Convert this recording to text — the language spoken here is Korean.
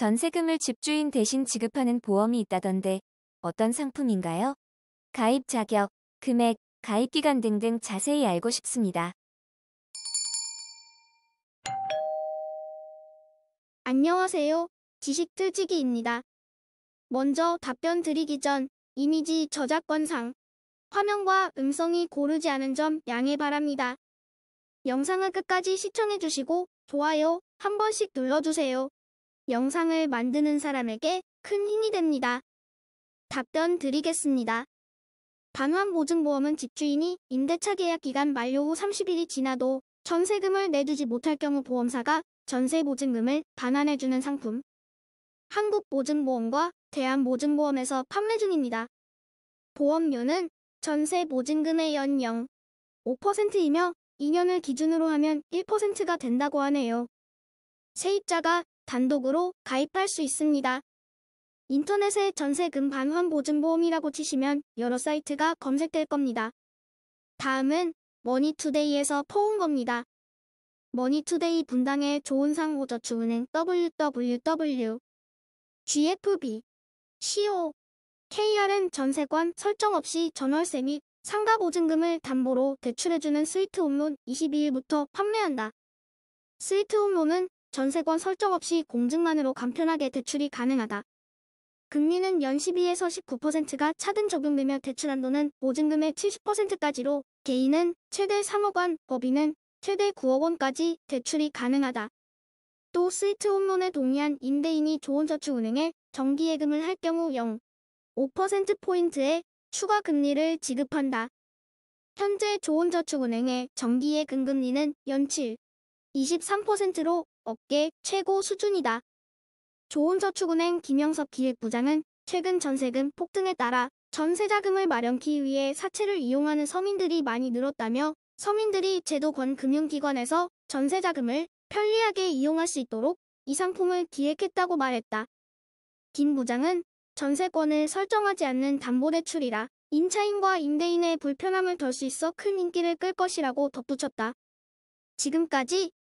전세금을 집주인 대신 지급하는 보험이 있다던데 어떤 상품인가요? 가입 자격, 금액, 가입 기간 등등 자세히 알고 싶습니다. 안녕하세요. 지식틀지기입니다. 먼저 답변 드리기 전 이미지 저작권상 화면과 음성이 고르지 않은 점 양해 바랍니다. 영상을 끝까지 시청해주시고 좋아요 한 번씩 눌러주세요. 영상을 만드는 사람에게 큰 힘이 됩니다. 답변 드리겠습니다. 반환보증보험은 집주인이 임대차 계약 기간 만료 후 30일이 지나도 전세금을 내주지 못할 경우 보험사가 전세보증금을 반환해주는 상품. 한국보증보험과 대한보증보험에서 판매 중입니다. 보험료는 전세보증금의 연 0.5%이며 2년을 기준으로 하면 1%가 된다고 하네요. 세입자가 단독으로 가입할 수 있습니다. 인터넷에 전세금 반환 보증보험이라고 치시면 여러 사이트가 검색될 겁니다. 다음은 머니투데이에서 퍼온 겁니다. 머니투데이 분당의 좋은 상호저축은행 www gfb co k r 은 전세권 설정 없이 전월세 및 상가 보증금을 담보로 대출해주는 스위트 홈론 22일부터 판매한다. 스위트 홈론은 전세권 설정 없이 공증만으로 간편하게 대출이 가능하다. 금리는 연 12에서 19%가 차등 적용되며 대출 한도는 보증금의 70%까지로 개인은 최대 3억 원, 법인은 최대 9억 원까지 대출이 가능하다. 또 스위트 홈론에 동의한 임대인이 조원저축은행에 정기예금을 할 경우 0, 5%포인트의 추가 금리를 지급한다. 현재 조원저축은행의 정기예금 금리는 연칠 23%로 업계 최고 수준이다. 조은저축은행 김영섭 기획부장은 최근 전세금 폭등에 따라 전세자금을 마련기 위해 사채를 이용하는 서민들이 많이 늘었다며 서민들이 제도권 금융기관에서 전세자금을 편리하게 이용할 수 있도록 이 상품을 기획했다고 말했다. 김 부장은 전세권을 설정하지 않는 담보대출이라 임차인과 임대인의 불편함을 덜 수 있어 큰 인기를 끌 것이라고 덧붙였다. 지금까지